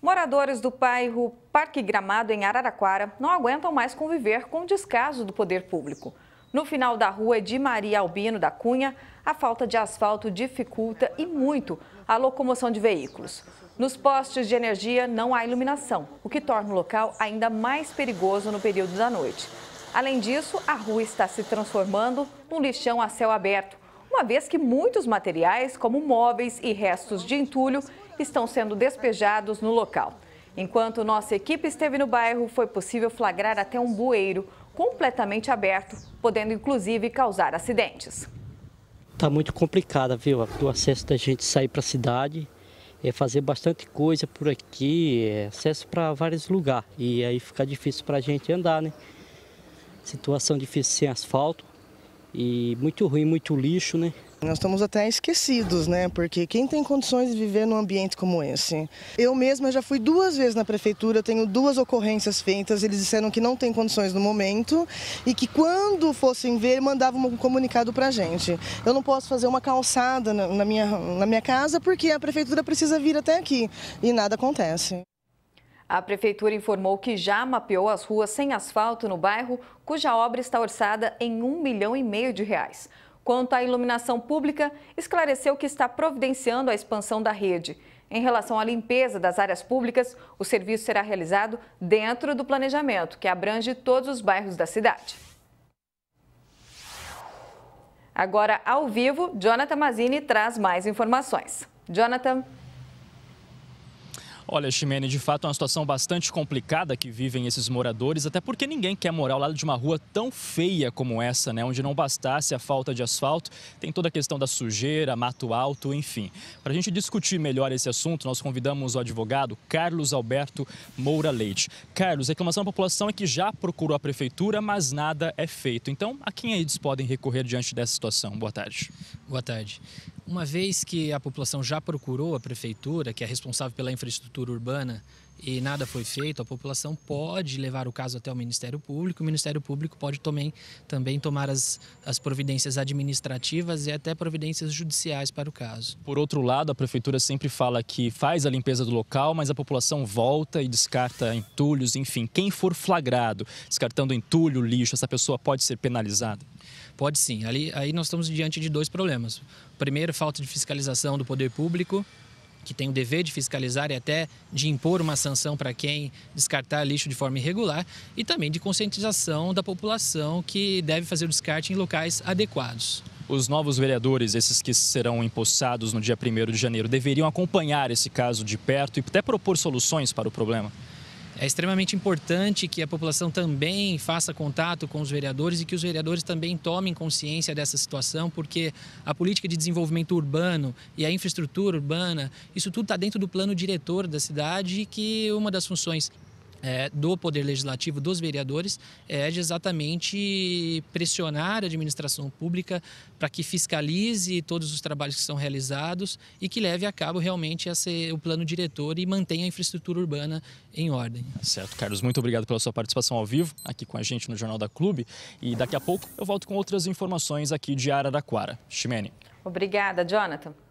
Moradores do bairro Parque Gramado, em Araraquara, não aguentam mais conviver com o descaso do poder público. No final da rua é de Maria Albino da Cunha, a falta de asfalto dificulta e muito a locomoção de veículos. Nos postes de energia não há iluminação, o que torna o local ainda mais perigoso no período da noite. Além disso, a rua está se transformando num lixão a céu aberto, uma vez que muitos materiais, como móveis e restos de entulho, estão sendo despejados no local. Enquanto nossa equipe esteve no bairro, foi possível flagrar até um bueiro completamente aberto, podendo inclusive causar acidentes. Está muito complicada, viu? O acesso da gente sair para a cidade, é fazer bastante coisa por aqui, é acesso para vários lugares. E aí fica difícil para a gente andar, né? Situação difícil sem asfalto e muito ruim, muito lixo, né? Nós estamos até esquecidos, né? Porque quem tem condições de viver num ambiente como esse? Eu mesma já fui duas vezes na prefeitura, tenho duas ocorrências feitas. Eles disseram que não tem condições no momento e que quando fossem ver, mandavam um comunicado pra gente. Eu não posso fazer uma calçada na minha, na minha casa porque a prefeitura precisa vir até aqui e nada acontece. A prefeitura informou que já mapeou as ruas sem asfalto no bairro, cuja obra está orçada em um milhão e meio de reais. Quanto à iluminação pública, esclareceu que está providenciando a expansão da rede. Em relação à limpeza das áreas públicas, o serviço será realizado dentro do planejamento, que abrange todos os bairros da cidade. Agora, ao vivo, Jonathan Mazini traz mais informações. Jonathan. Olha, Ximene, de fato é uma situação bastante complicada que vivem esses moradores, até porque ninguém quer morar ao lado de uma rua tão feia como essa, né? Onde não bastasse a falta de asfalto, tem toda a questão da sujeira, mato alto, enfim. Para a gente discutir melhor esse assunto, nós convidamos o advogado Carlos Alberto Moura Leite. Carlos, a reclamação da população é que já procurou a prefeitura, mas nada é feito. Então, a quem eles podem recorrer diante dessa situação? Boa tarde. Boa tarde. Uma vez que a população já procurou a prefeitura, que é responsável pela infraestrutura urbana, e nada foi feito, a população pode levar o caso até o Ministério Público. O Ministério Público pode também, também tomar as, as providências administrativas e até providências judiciais para o caso. Por outro lado, a Prefeitura sempre fala que faz a limpeza do local, mas a população volta e descarta entulhos, enfim. Quem for flagrado descartando entulho, lixo, essa pessoa pode ser penalizada? Pode sim. Ali, aí nós estamos diante de dois problemas. Primeiro, falta de fiscalização do poder público, que tem o dever de fiscalizar e até de impor uma sanção para quem descartar lixo de forma irregular, e também de conscientização da população que deve fazer o descarte em locais adequados. Os novos vereadores, esses que serão empossados no dia 1 de janeiro, deveriam acompanhar esse caso de perto e até propor soluções para o problema? É extremamente importante que a população também faça contato com os vereadores e que os vereadores também tomem consciência dessa situação, porque a política de desenvolvimento urbano e a infraestrutura urbana, isso tudo está dentro do plano diretor da cidade, que uma das funções é, do Poder Legislativo, dos vereadores, é de exatamente pressionar a administração pública para que fiscalize todos os trabalhos que são realizados e que leve a cabo realmente esse, o plano diretor e mantenha a infraestrutura urbana em ordem. Certo, Carlos, muito obrigado pela sua participação ao vivo aqui com a gente no Jornal da Clube e daqui a pouco eu volto com outras informações aqui de Araraquara. Ximene. Obrigada, Jonathan.